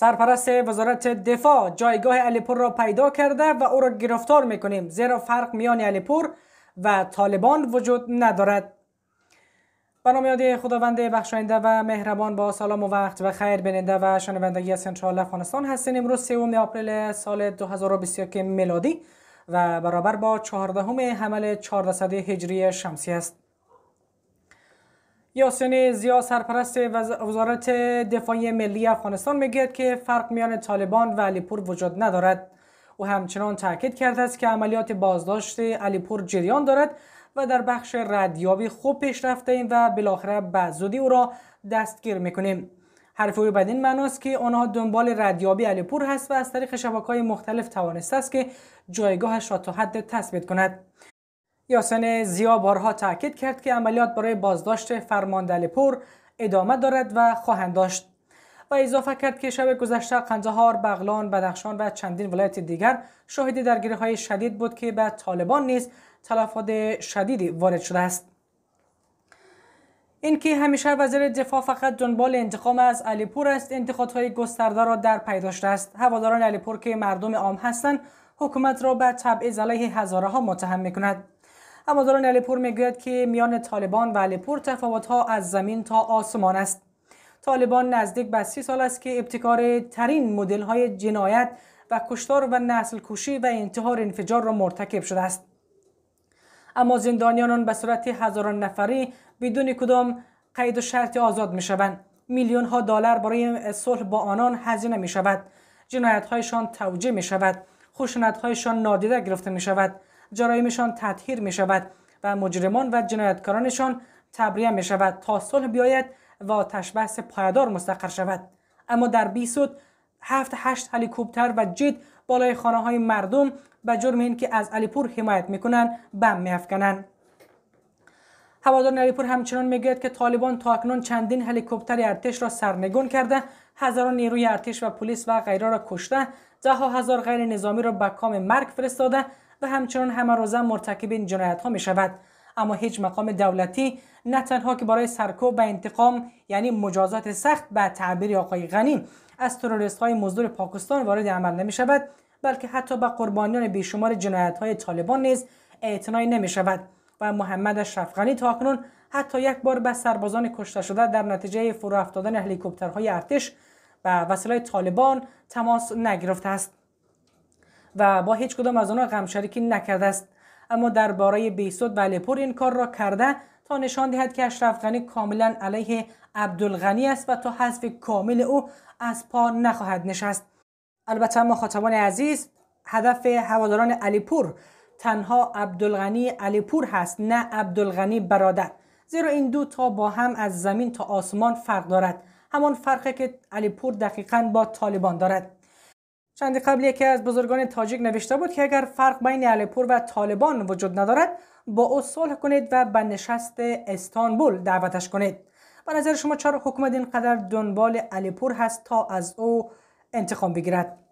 سرپرست وزارت دفاع جایگاه علیپور را پیدا کرده و او را گرفتار میکنیم زیرا فرق میان علیپور و طالبان وجود ندارد به نام خداوند بخشاینده و مهربان با سلام و وقت و خیر بیننده و شنوندگی از سنترال افغانستان هستیم امروز 3 آپریل سال 2021 میلادی و برابر با 14 همه حمل 14 هجری شمسی است یاسین زیا سرپرست وزارت دفاع ملی افغانستان میگوید که فرق میان طالبان و علیپور وجود ندارد او همچنان تاکید کرده است که عملیات بازداشت علیپور جریان دارد و در بخش ردیابی خوب پیش ایم و بالاخره به زودی او را دستگیر میکنیم حرف او بدین معناست که آنها دنبال ردیابی علیپور هست و از طریق شبکه های مختلف توانسته است که جایگاهش را تا حد تثبیت کند یاسن زیا بارها تاکید کرد که عملیات برای بازداشت پور ادامه دارد و خواهند داشت و اضافه کرد که شب گذشته قندهار، بغلان، بدخشان و چندین ولایت دیگر شاهد درگیری های شدید بود که به طالبان نیز تلفات شدیدی وارد شده است. اینکه همیشه وزیر دفاع فقط دنبال انتقام از علیپور است های گسترده را در پی داشته است هواداران علیپور که مردم عام هستند حکومت را به تبعیض علیه هزاره ها متهم می علی پور میگوید که میان طالبان و علیپور تفاوت ها از زمین تا آسمان است طالبان نزدیک به سی سال است که ابتکار ترین مدل های جنایت و کشتار و نسل کشی و انتحار انفجار را مرتکب شده است اما زندانیان به صورت هزاران نفری بدون کدام قید و شرط آزاد می شوند میلیون ها دلار برای صلح با آنان هزینه می شود جنایت هایشان توجیه می شود خشونت هایشان نادیده گرفته می شود جرایمشان تطهیر می شود و مجرمان و جنایتکارانشان تبریه می شود تا صلح بیاید و تشبهس پایدار مستقر شود اما در بیسود هفت هشت هلیکوپتر و جد بالای خانه های مردم به جرم اینکه از علیپور حمایت کنند بم میافکنند هواداران علیپور همچنان میگوید که طالبان تاکنون چندین هلیکوپتر ارتش را سرنگون کرده هزاران نیروی ارتش و پلیس و غیره را کشته ده هزار غیر نظامی را به کام مرگ فرستاده و همچنان همه روزه مرتکب این جنایت ها می شود اما هیچ مقام دولتی نه تنها که برای سرکوب و انتقام یعنی مجازات سخت به تعبیر آقای غنی از تروریست های مزدور پاکستان وارد عمل نمی شود بلکه حتی به قربانیان بیشمار جنایت های طالبان نیز اعتنایی نمی شود و محمد اشرف غنی تا حتی یک بار به سربازان کشته شده در نتیجه فرو افتادن هلیکوپترهای ارتش و وسایل طالبان تماس نگرفته است و با هیچ کدام از آنها غمشریکی نکرده است اما درباره بیسود و علیپور این کار را کرده تا نشان دهد که اشرف غنی کاملا علیه عبدالغنی است و تا حذف کامل او از پا نخواهد نشست البته مخاطبان عزیز هدف هواداران علیپور تنها عبدالغنی علیپور هست نه عبدالغنی برادر زیرا این دو تا با هم از زمین تا آسمان فرق دارد همان فرقی که علیپور دقیقا با طالبان دارد چندی قبل یکی از بزرگان تاجیک نوشته بود که اگر فرق بین علیپور و طالبان وجود ندارد با او صلح کنید و به نشست استانبول دعوتش کنید به نظر شما چرا حکومت اینقدر دنبال علیپور هست تا از او انتخاب بگیرد